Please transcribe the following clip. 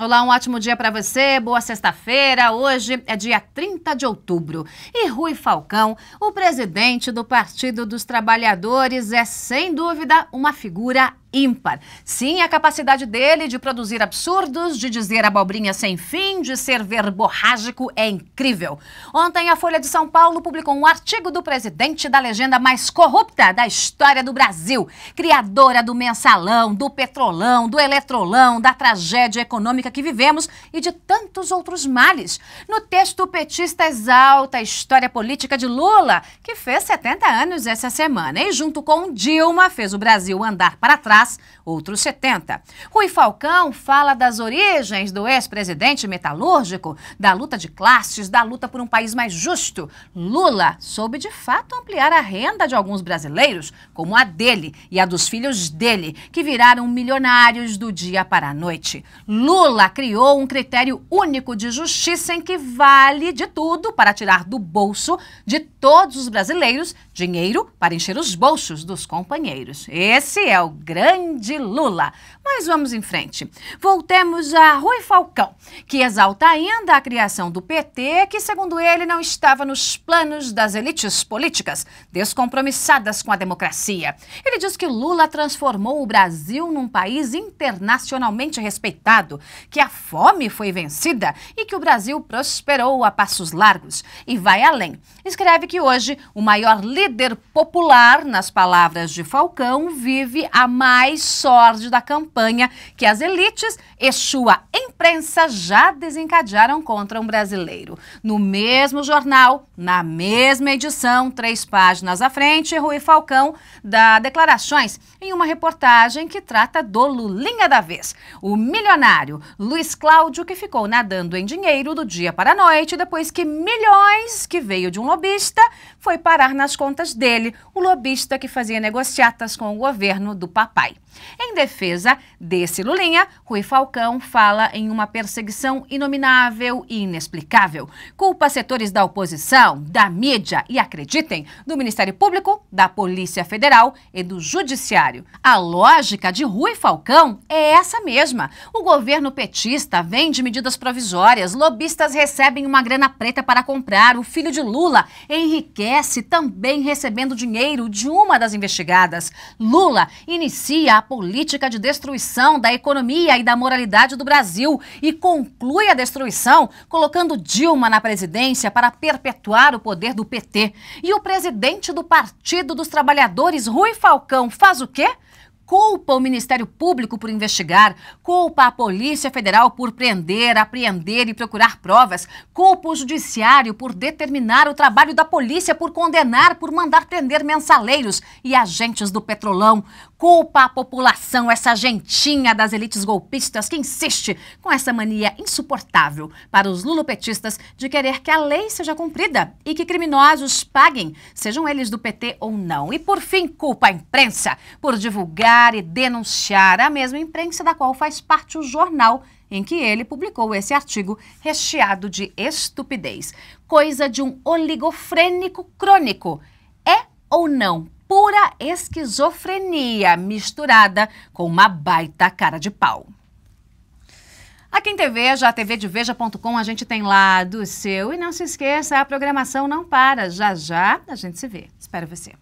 Olá, um ótimo dia para você. Boa sexta-feira. Hoje é dia 30 de outubro. E Rui Falcão, o presidente do Partido dos Trabalhadores, é sem dúvida uma figura ímpar. Sim, a capacidade dele de produzir absurdos, de dizer abobrinha sem fim, de ser verborrágico é incrível. Ontem, a Folha de São Paulo publicou um artigo do presidente da legenda mais corrupta da história do Brasil, criadora do mensalão, do petrolão, do eletrolão, da tragédia econômica que vivemos e de tantos outros males. No texto, o petista exalta a história política de Lula, que fez 70 anos essa semana e, junto com Dilma, fez o Brasil andar para trás outros 70. Rui Falcão fala das origens do ex-presidente metalúrgico, da luta de classes, da luta por um país mais justo. Lula soube de fato ampliar a renda de alguns brasileiros, como a dele e a dos filhos dele, que viraram milionários do dia para a noite. Lula criou um critério único de justiça em que vale de tudo para tirar do bolso de todos os brasileiros dinheiro para encher os bolsos dos companheiros. Esse é o grande grande Lula. Mas vamos em frente. Voltemos a Rui Falcão, que exalta ainda a criação do PT, que, segundo ele, não estava nos planos das elites políticas descompromissadas com a democracia. Ele diz que Lula transformou o Brasil num país internacionalmente respeitado, que a fome foi vencida e que o Brasil prosperou a passos largos. E vai além. Escreve que hoje o maior líder popular, nas palavras de Falcão, vive a mais mais sórdio da campanha que as elites e sua imprensa já desencadearam contra um brasileiro. No mesmo jornal, na mesma edição, três páginas à frente, Rui Falcão dá declarações em uma reportagem que trata do Lulinha da vez. O milionário Luiz Cláudio que ficou nadando em dinheiro do dia para a noite depois que milhões que veio de um lobista foi parar nas contas dele, o lobista que fazia negociatas com o governo do papai. Em defesa desse Lulinha, Rui Falcão fala em uma perseguição inominável e inexplicável. Culpa setores da oposição, da mídia e, acreditem, do Ministério Público, da Polícia Federal e do Judiciário. A lógica de Rui Falcão é essa mesma. O governo petista vende medidas provisórias, lobistas recebem uma grana preta para comprar, o filho de Lula enriquece também recebendo dinheiro de uma das investigadas. Lula inicia denuncia a política de destruição da economia e da moralidade do Brasil e conclui a destruição colocando Dilma na presidência para perpetuar o poder do PT. E o presidente do Partido dos Trabalhadores, Rui Falcão, faz o quê? culpa o Ministério Público por investigar, culpa a Polícia Federal por prender, apreender e procurar provas, culpa o Judiciário por determinar o trabalho da polícia por condenar, por mandar prender mensaleiros e agentes do petrolão, culpa a população, essa gentinha das elites golpistas que insiste com essa mania insuportável para os lulopetistas de querer que a lei seja cumprida e que criminosos paguem, sejam eles do PT ou não. E por fim, culpa a imprensa por divulgar divulgar e denunciar a mesma imprensa da qual faz parte o jornal em que ele publicou esse artigo recheado de estupidez. Coisa de um oligofrênico crônico. É ou não pura esquizofrenia misturada com uma baita cara de pau? Aqui em TV, já a TV de Veja.com, a gente tem lá do seu. E não se esqueça, a programação não para. Já já a gente se vê. Espero você.